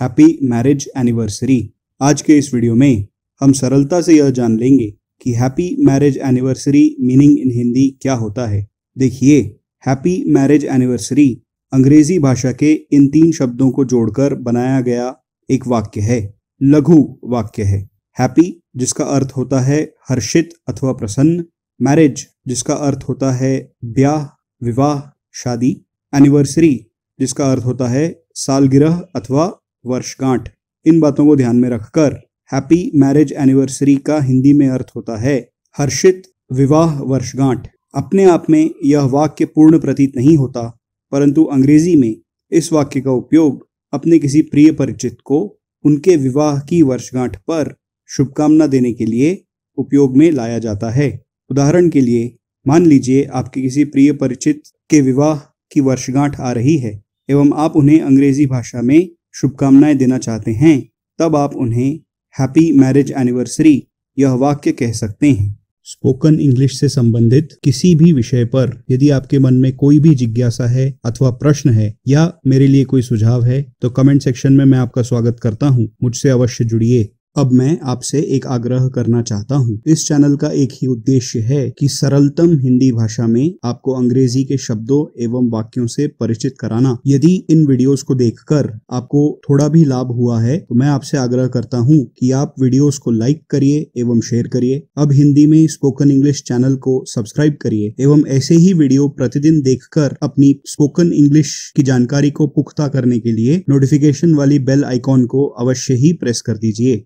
happy marriage anniversary आज के इस वीडियो में हम सरलता से यह जान लेंगे कि happy marriage anniversary meaning in Hindi क्या होता है देखिए हैप्पी मैरिज एनिवर्सरी अंग्रेजी भाषा के इन तीन शब्दों को जोड़कर बनाया गया एक वाक्य है लघु वाक्य है हैप्पी जिसका अर्थ होता है हर्षित अथवा प्रसन्न मैरिज जिसका अर्थ होता है ब्याह विवाह शादी एनिवर्सरी जिसका अर्थ होता है सालगिरह अथवा वर्षगांठ इन बातों को ध्यान में रखकर हैप्पी मैरिज एनिवर्सरी का हिंदी में अर्थ होता है हर्षित विवाह वर्षगांठ अपने आप में यह वाक्य पूर्ण प्रतीत नहीं होता परंतु अंग्रेजी में इस वाक्य का उपयोग अपने किसी प्रिय परिचित को उनके विवाह की वर्षगांठ पर शुभकामना देने के लिए उपयोग में लाया जाता है उदाहरण के लिए मान लीजिए आपके किसी प्रिय परिचित के विवाह की वर्षगांठ आ रही है एवं आप उन्हें अंग्रेजी भाषा में शुभकामनाएं देना चाहते हैं तब आप उन्हें हैप्पी मैरिज एनिवर्सरी यह वाक्य कह सकते हैं स्पोकन इंग्लिश से संबंधित किसी भी विषय पर यदि आपके मन में कोई भी जिज्ञासा है अथवा प्रश्न है या मेरे लिए कोई सुझाव है तो कमेंट सेक्शन में मैं आपका स्वागत करता हूँ मुझसे अवश्य जुड़िए अब मैं आपसे एक आग्रह करना चाहता हूँ इस चैनल का एक ही उद्देश्य है कि सरलतम हिंदी भाषा में आपको अंग्रेजी के शब्दों एवं वाक्यों से परिचित कराना यदि इन वीडियोस को देखकर आपको थोड़ा भी लाभ हुआ है तो मैं आपसे आग्रह करता हूँ कि आप वीडियोस को लाइक करिए एवं शेयर करिए अब हिंदी में स्पोकन इंग्लिश चैनल को सब्सक्राइब करिए एवं ऐसे ही वीडियो प्रतिदिन देख अपनी स्पोकन इंग्लिश की जानकारी को पुख्ता करने के लिए नोटिफिकेशन वाली बेल आइकॉन को अवश्य ही प्रेस कर दीजिए